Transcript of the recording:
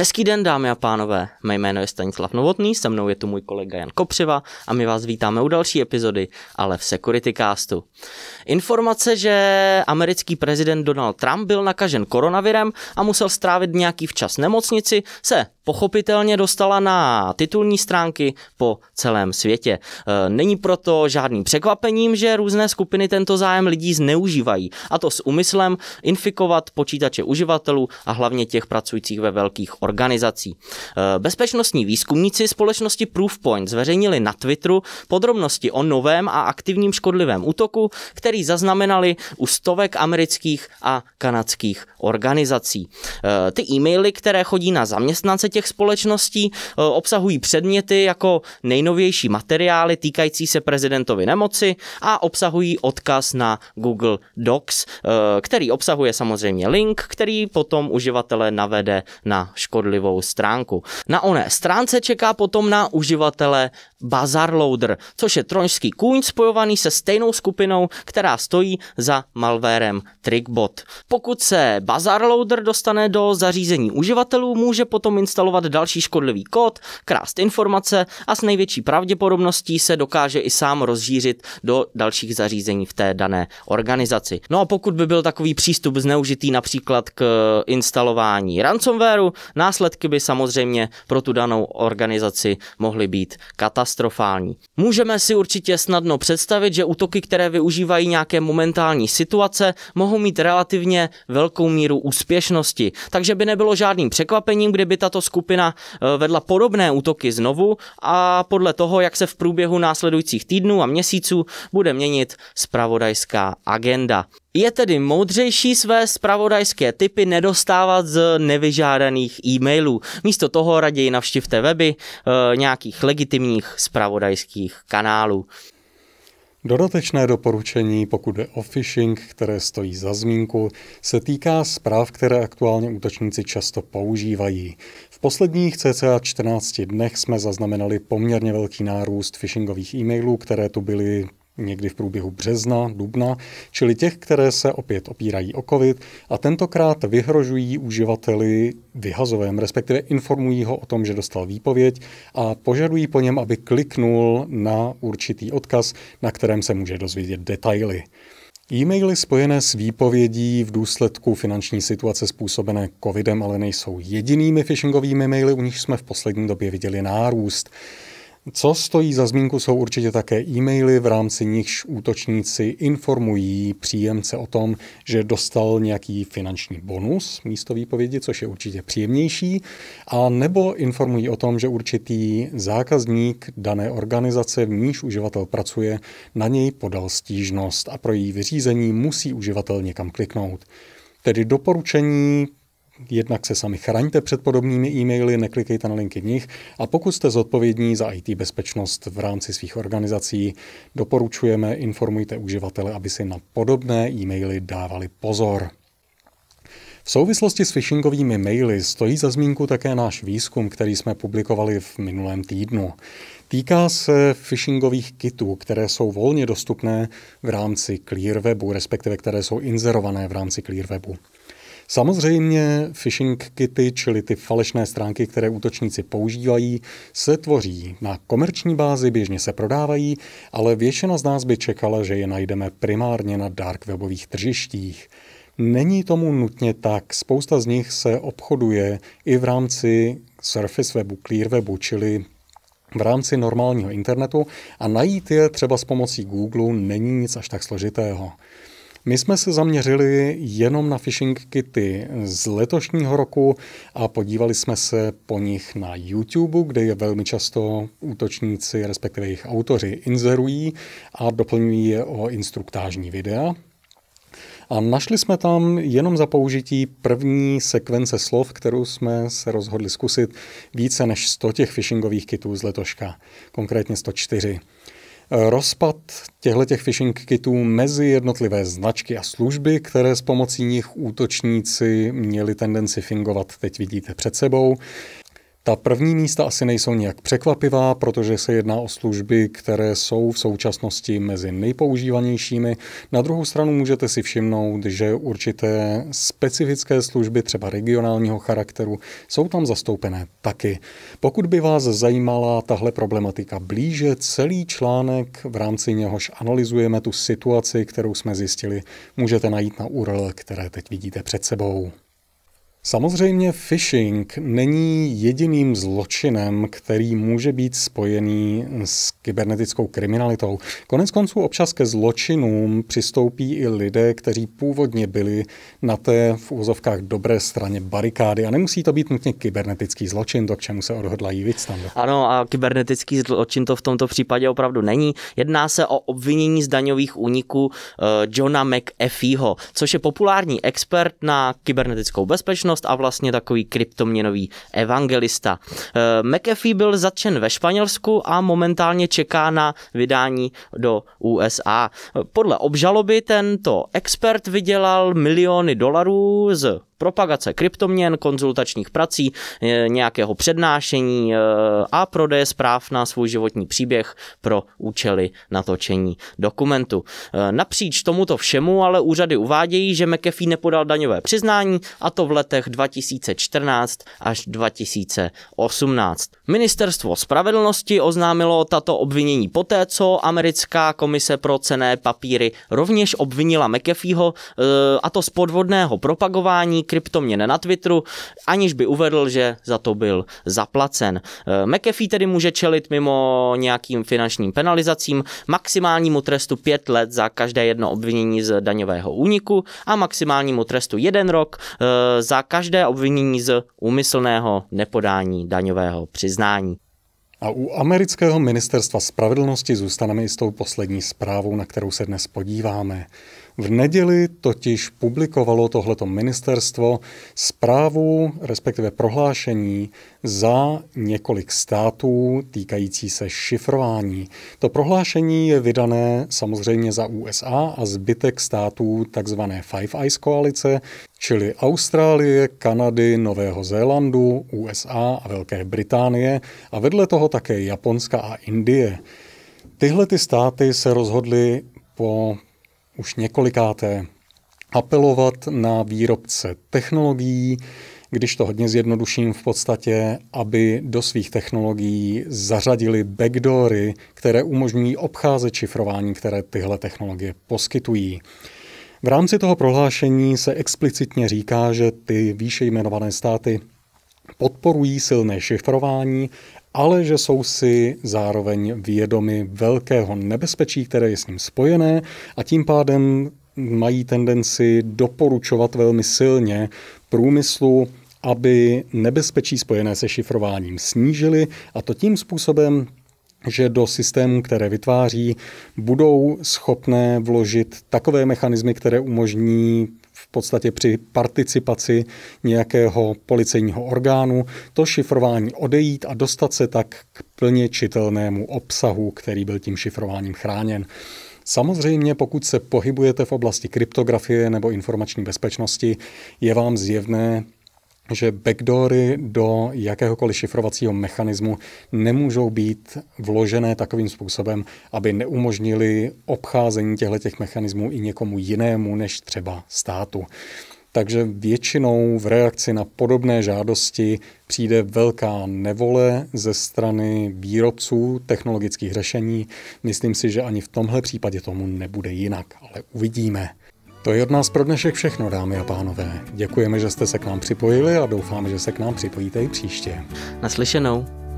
Hezký den, dámy a pánové. Mé jméno je Stanislav Novotný, se mnou je tu můj kolega Jan Kopřiva a my vás vítáme u další epizody, ale v Security Castu. Informace, že americký prezident Donald Trump byl nakažen koronavirem a musel strávit nějaký včas nemocnici, se pochopitelně dostala na titulní stránky po celém světě. E, není proto žádným překvapením, že různé skupiny tento zájem lidí zneužívají, a to s úmyslem infikovat počítače uživatelů a hlavně těch pracujících ve velkých organizacích. E, bezpečnostní výzkumníci společnosti Proofpoint zveřejnili na Twitteru podrobnosti o novém a aktivním škodlivém útoku, který zaznamenali u stovek amerických a kanadských organizací. E, ty e-maily, které chodí na zaměstnance těch těch společností eh, obsahují předměty jako nejnovější materiály týkající se prezidentovy nemoci a obsahují odkaz na Google Docs, eh, který obsahuje samozřejmě link, který potom uživatele navede na škodlivou stránku. Na oné stránce čeká potom na uživatele Bazarloader, což je troňský kůň spojovaný se stejnou skupinou, která stojí za malvérem Trickbot. Pokud se Bazarloader dostane do zařízení uživatelů, může potom instalovat další škodlivý kód, krást informace a s největší pravděpodobností se dokáže i sám rozšířit do dalších zařízení v té dané organizaci. No a pokud by byl takový přístup zneužitý například k instalování ransomwareu, následky by samozřejmě pro tu danou organizaci mohly být katastrofální katastrofální. Můžeme si určitě snadno představit, že útoky, které využívají nějaké momentální situace, mohou mít relativně velkou míru úspěšnosti. Takže by nebylo žádným překvapením, kdyby tato skupina eh, vedla podobné útoky znovu a podle toho, jak se v průběhu následujících týdnů a měsíců bude měnit spravodajská agenda. Je tedy moudřejší své spravodajské typy nedostávat z nevyžádaných e-mailů. Místo toho raději navštivte weby e, nějakých legitimních spravodajských kanálů. Dodatečné doporučení, pokud je o phishing, které stojí za zmínku, se týká zpráv, které aktuálně útočníci často používají. V posledních cca 14 dnech jsme zaznamenali poměrně velký nárůst phishingových e-mailů, které tu byly někdy v průběhu března, dubna, čili těch, které se opět opírají o COVID a tentokrát vyhrožují uživateli vyhazovém, respektive informují ho o tom, že dostal výpověď a požadují po něm, aby kliknul na určitý odkaz, na kterém se může dozvědět detaily. E-maily spojené s výpovědí v důsledku finanční situace způsobené covidem ale nejsou jedinými phishingovými maily, u nich jsme v poslední době viděli nárůst. Co stojí za zmínku, jsou určitě také e-maily, v rámci nichž útočníci informují příjemce o tom, že dostal nějaký finanční bonus místo výpovědi, což je určitě příjemnější, a nebo informují o tom, že určitý zákazník dané organizace, v níž uživatel pracuje, na něj podal stížnost a pro její vyřízení musí uživatel někam kliknout. Tedy doporučení jednak se sami chraňte před podobnými e-maily, neklikejte na linky v nich a pokud jste zodpovědní za IT bezpečnost v rámci svých organizací, doporučujeme, informujte uživatele, aby si na podobné e-maily dávali pozor. V souvislosti s phishingovými maily stojí za zmínku také náš výzkum, který jsme publikovali v minulém týdnu. Týká se phishingových kitů, které jsou volně dostupné v rámci ClearWebu, respektive které jsou inzerované v rámci ClearWebu. Samozřejmě phishing kity, čili ty falešné stránky, které útočníci používají, se tvoří. Na komerční bázi běžně se prodávají, ale většina z nás by čekala, že je najdeme primárně na dark webových tržištích. Není tomu nutně tak. Spousta z nich se obchoduje i v rámci Surface webu, Clear webu, čili v rámci normálního internetu a najít je třeba s pomocí Google není nic až tak složitého. My jsme se zaměřili jenom na phishing kity z letošního roku a podívali jsme se po nich na YouTube, kde je velmi často útočníci, respektive jejich autoři, inzerují a doplňují je o instruktážní videa. A našli jsme tam jenom za použití první sekvence slov, kterou jsme se rozhodli zkusit, více než 100 těch phishingových kitů z letoška, konkrétně 104. Rozpad těchto těch phishing kitů mezi jednotlivé značky a služby, které s pomocí nich útočníci měli tendenci fingovat, teď vidíte před sebou. Ta první místa asi nejsou nijak překvapivá, protože se jedná o služby, které jsou v současnosti mezi nejpoužívanějšími. Na druhou stranu můžete si všimnout, že určité specifické služby, třeba regionálního charakteru, jsou tam zastoupené taky. Pokud by vás zajímala tahle problematika blíže, celý článek, v rámci něhož analyzujeme tu situaci, kterou jsme zjistili, můžete najít na URL, které teď vidíte před sebou. Samozřejmě phishing není jediným zločinem, který může být spojený s kybernetickou kriminalitou. Konec konců občas ke zločinům přistoupí i lidé, kteří původně byli na té v úzovkách dobré straně barikády. A nemusí to být nutně kybernetický zločin, to k čemu se odhodlají jít tam. Ano, a kybernetický zločin to v tomto případě opravdu není. Jedná se o obvinění z daňových úniků uh, Johna McAfeeho, což je populární expert na kybernetickou bezpečnost budoucnost a vlastně takový kryptoměnový evangelista. Eh, McAfee byl zatčen ve Španělsku a momentálně čeká na vydání do USA. Eh, podle obžaloby tento expert vydělal miliony dolarů z propagace kryptoměn, konzultačních prací, e, nějakého přednášení e, a prodeje zpráv na svůj životní příběh pro účely natočení dokumentu. E, napříč tomuto všemu ale úřady uvádějí, že McAfee nepodal daňové přiznání a to v letech 2014 až 2018. Ministerstvo spravedlnosti oznámilo tato obvinění poté, co americká komise pro cené papíry rovněž obvinila McAfeeho a to z podvodného propagování kryptoměn na Twitteru, aniž by uvedl, že za to byl zaplacen. Eh, McAfee tedy může čelit mimo nějakým finančním penalizacím maximálnímu trestu 5 let za každé jedno obvinění z daňového úniku a maximálnímu trestu 1 rok eh, za každé obvinění z úmyslného nepodání daňového přiznání. A u amerického ministerstva spravedlnosti zůstaneme i s tou poslední zprávou, na kterou se dnes podíváme. V neděli totiž publikovalo tohleto ministerstvo zprávu, respektive prohlášení za několik států týkající se šifrování. To prohlášení je vydané samozřejmě za USA a zbytek států tzv. Five Eyes koalice, čili Austrálie, Kanady, Nového Zélandu, USA a Velké Británie a vedle toho také Japonska a Indie. Tyhle ty státy se rozhodly po už několikáté apelovat na výrobce technologií, když to hodně zjednoduším v podstatě, aby do svých technologií zařadili backdoory, které umožňují obcházet šifrování, které tyhle technologie poskytují. V rámci toho prohlášení se explicitně říká, že ty výše jmenované státy podporují silné šifrování, ale že jsou si zároveň vědomi velkého nebezpečí, které je s ním spojené a tím pádem mají tendenci doporučovat velmi silně průmyslu, aby nebezpečí spojené se šifrováním snížili a to tím způsobem, že do systémů, které vytváří, budou schopné vložit takové mechanismy, které umožní v podstatě při participaci nějakého policejního orgánu to šifrování odejít a dostat se tak k plně čitelnému obsahu, který byl tím šifrováním chráněn. Samozřejmě, pokud se pohybujete v oblasti kryptografie nebo informační bezpečnosti, je vám zjevné, že backdoory do jakéhokoliv šifrovacího mechanismu nemůžou být vložené takovým způsobem, aby neumožnili obcházení těchto mechanismů i někomu jinému než třeba státu. Takže většinou v reakci na podobné žádosti přijde velká nevole ze strany výrobců technologických řešení. Myslím si, že ani v tomhle případě tomu nebude jinak, ale uvidíme. To je od nás pro dnešek všechno, dámy a pánové. Děkujeme, že jste se k nám připojili a doufáme, že se k nám připojíte i příště. Naslyšenou.